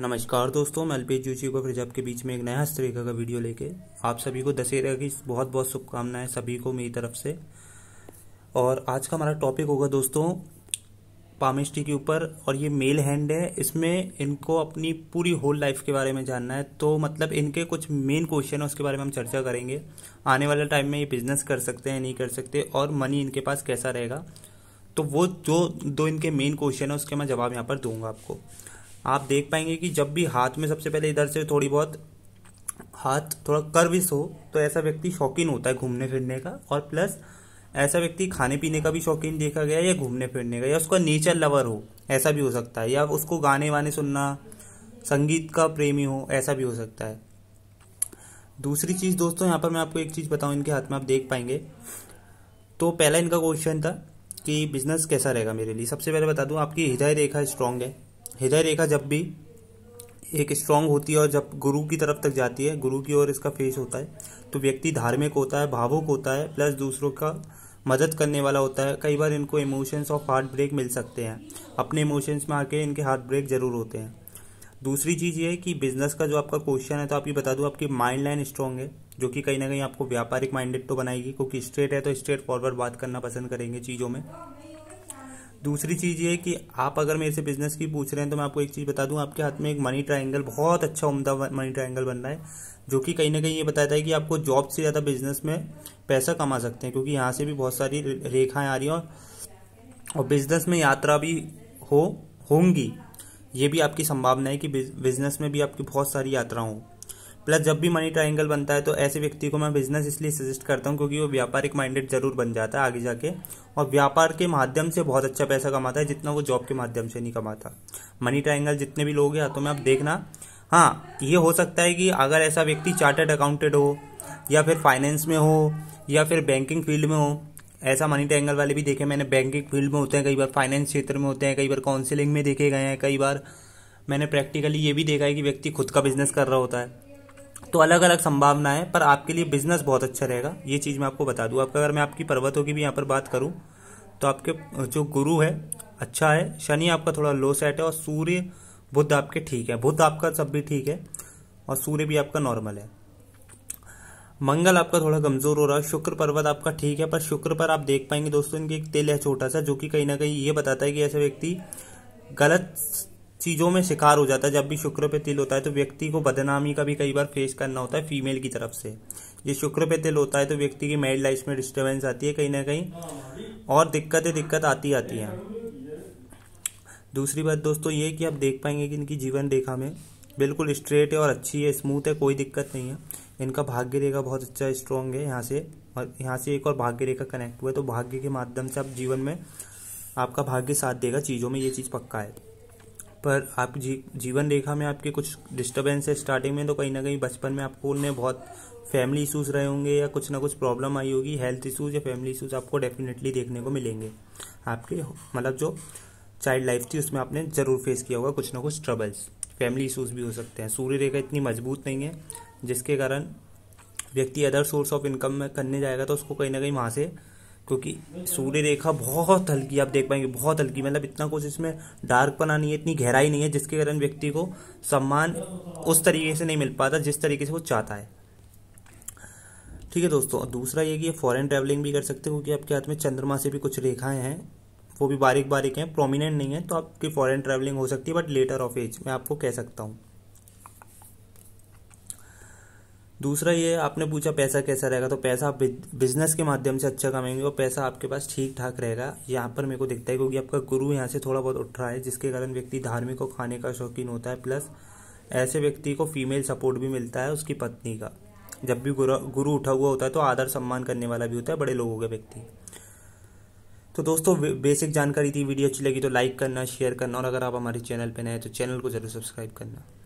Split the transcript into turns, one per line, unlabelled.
नमस्कार दोस्तों मैं अल्पेश जोशी को फिर के बीच में एक नया हस्तरेखा का वीडियो लेके आप सभी को दशहरा की बहुत बहुत शुभकामनाएं सभी को मेरी तरफ से और आज का हमारा टॉपिक होगा दोस्तों पामिस्ट्री के ऊपर और ये मेल हैंड है इसमें इनको अपनी पूरी होल लाइफ के बारे में जानना है तो मतलब इनके कुछ मेन क्वेश्चन है उसके बारे में हम चर्चा करेंगे आने वाले टाइम में ये बिजनेस कर सकते हैं नहीं कर सकते और मनी इनके पास कैसा रहेगा तो वो जो दो इनके मेन क्वेश्चन है उसके मैं जवाब यहाँ पर दूंगा आपको आप देख पाएंगे कि जब भी हाथ में सबसे पहले इधर से थोड़ी बहुत हाथ थोड़ा कर्विस हो तो ऐसा व्यक्ति शौकीन होता है घूमने फिरने का और प्लस ऐसा व्यक्ति खाने पीने का भी शौकीन देखा गया या घूमने फिरने का या उसका नेचर लवर हो ऐसा भी हो सकता है या उसको गाने वाने सुनना संगीत का प्रेमी हो ऐसा भी हो सकता है दूसरी चीज़ दोस्तों यहाँ पर मैं आपको एक चीज़ बताऊँ इनके हाथ में आप देख पाएंगे तो पहला इनका क्वेश्चन था कि बिज़नेस कैसा रहेगा मेरे लिए सबसे पहले बता दूं आपकी हृदय रेखा स्ट्रांग है हृदय रेखा जब भी एक स्ट्रांग होती है और जब गुरु की तरफ तक जाती है गुरु की ओर इसका फेस होता है तो व्यक्ति धार्मिक होता है भावुक होता है प्लस दूसरों का मदद करने वाला होता है कई बार इनको इमोशंस ऑफ हार्ट ब्रेक मिल सकते हैं अपने इमोशंस में आके इनके हार्ट ब्रेक जरूर होते हैं दूसरी चीज़ ये कि बिजनेस का जो आपका क्वेश्चन है तो आप ये बता दूँ आपकी माइंड लाइन स्ट्रांग है जो कि कहीं ना कहीं आपको व्यापारिक माइंडेड तो बनाएगी क्योंकि स्ट्रेट है तो स्ट्रेट फॉरवर्ड बात करना पसंद करेंगे चीज़ों में दूसरी चीज़ ये कि आप अगर मेरे से बिजनेस की पूछ रहे हैं तो मैं आपको एक चीज़ बता दूं आपके हाथ में एक मनी ट्रायंगल बहुत अच्छा उमदा मनी ट्रायंगल बन रहा है जो कि कहीं ना कहीं ये बताता है कि आपको जॉब से ज़्यादा बिजनेस में पैसा कमा सकते हैं क्योंकि यहाँ से भी बहुत सारी रेखाएँ आ रही हैं और, और बिजनेस में यात्रा भी हो होंगी ये भी आपकी संभावना है कि बिजनेस में भी आपकी बहुत सारी यात्रा हो प्लस जब भी मनी ट्राइंगल बनता है तो ऐसे व्यक्ति को मैं बिजनेस इसलिए सजेस्ट करता हूँ क्योंकि वो व्यापारिक माइंडेड जरूर बन जाता है आगे जाके और व्यापार के माध्यम से बहुत अच्छा पैसा कमाता है जितना वो जॉब के माध्यम से नहीं कमाता मनी ट्राइंगल जितने भी लोग हैं हाँ, तो मैं आप देखना हाँ ये हो सकता है कि अगर ऐसा व्यक्ति चार्टर्ड अकाउंटेंट हो या फिर फाइनेंस में हो या फिर बैंकिंग फील्ड में हो ऐसा मनी ट्रैंगल वाले भी देखे मैंने बैंकिंग फील्ड में होते हैं कई बार फाइनेंस क्षेत्र में होते हैं कई बार काउंसिलिंग में देखे गए हैं कई बार मैंने प्रैक्टिकली ये भी देखा है कि व्यक्ति खुद का बिजनेस कर रहा होता है तो अलग अलग संभावना है पर आपके लिए बिजनेस बहुत अच्छा रहेगा ये चीज़ मैं आपको बता दू आपका अगर मैं आपकी पर्वतों की भी यहाँ पर बात करूं तो आपके जो गुरु है अच्छा है शनि आपका थोड़ा लो सेट है और सूर्य बुद्ध आपके ठीक है बुद्ध आपका सब भी ठीक है और सूर्य भी आपका नॉर्मल है मंगल आपका थोड़ा कमजोर हो रहा है शुक्र पर्वत आपका ठीक है पर शुक्र पर आप देख पाएंगे दोस्तों इनके एक तिल है छोटा सा जो कि कहीं ना कहीं ये बताता है कि ऐसे व्यक्ति गलत चीज़ों में शिकार हो जाता है जब भी शुक्र पे तिल होता है तो व्यक्ति को बदनामी का भी कई बार फेस करना होता है फीमेल की तरफ से ये शुक्र पे तिल होता है तो व्यक्ति की मैरिड लाइफ में डिस्टर्बेंस आती है कहीं ना कहीं और दिक्कतें दिक्कत आती आती हैं दूसरी बात दोस्तों ये कि आप देख पाएंगे कि इनकी जीवन रेखा में बिल्कुल स्ट्रेट है और अच्छी है स्मूथ है कोई दिक्कत नहीं है इनका भाग्य रेखा बहुत अच्छा स्ट्रांग है यहाँ से और यहाँ से एक और भाग्य रेखा कनेक्ट हुआ है तो भाग्य के माध्यम से आप जीवन में आपका भाग्य साथ देगा चीज़ों में ये चीज़ पक्का है पर आप जी जीवन रेखा में आपके कुछ डिस्टर्बेंस है स्टार्टिंग में तो कहीं ना कहीं बचपन में आपको उन्हें बहुत फैमिली इशूज़ रहे होंगे या कुछ ना कुछ प्रॉब्लम आई होगी हेल्थ इशूज़ या फैमिली इशूज़ आपको डेफिनेटली देखने को मिलेंगे आपके मतलब जो चाइल्ड लाइफ थी उसमें आपने ज़रूर फेस किया होगा कुछ ना कुछ ट्रबल्स फैमिली इशूज़ भी हो सकते हैं सूर्य रेखा इतनी मजबूत नहीं है जिसके कारण व्यक्ति अदर सोर्स ऑफ इनकम में करने जाएगा तो उसको कहीं ना कहीं वहाँ से क्योंकि सूर्य रेखा बहुत हल्की आप देख पाएंगे बहुत हल्की मतलब इतना कुछ इसमें डार्क बना नहीं है इतनी गहराई नहीं है जिसके कारण व्यक्ति को सम्मान उस तरीके से नहीं मिल पाता जिस तरीके से वो चाहता है ठीक है दोस्तों दूसरा ये कि ये फॉरेन ट्रैवलिंग भी कर सकते हो क्योंकि आपके हाथ में चंद्रमा से भी कुछ रेखाएं हैं वो भी बारीक बारीक हैं प्रोमिनेंट नहीं है तो आपकी फॉरेन ट्रैवलिंग हो सकती है बट लेटर ऑफ एज मैं आपको कह सकता हूँ दूसरा ये आपने पूछा पैसा कैसा रहेगा तो पैसा आप बिजनेस के माध्यम से अच्छा कमाएंगे और पैसा आपके पास ठीक ठाक रहेगा यहाँ पर मेरे को दिखता है क्योंकि आपका गुरु यहाँ से थोड़ा बहुत उठ रहा है जिसके कारण व्यक्ति धार्मिक और खाने का शौकीन होता है प्लस ऐसे व्यक्ति को फीमेल सपोर्ट भी मिलता है उसकी पत्नी का जब भी गुरु गुरु उठा हुआ होता है तो आदर सम्मान करने वाला भी होता है बड़े लोगों के व्यक्ति तो दोस्तों बेसिक जानकारी थी वीडियो अच्छी लगी तो लाइक करना शेयर करना और अगर आप हमारे चैनल पर नए तो चैनल को जरूर सब्सक्राइब करना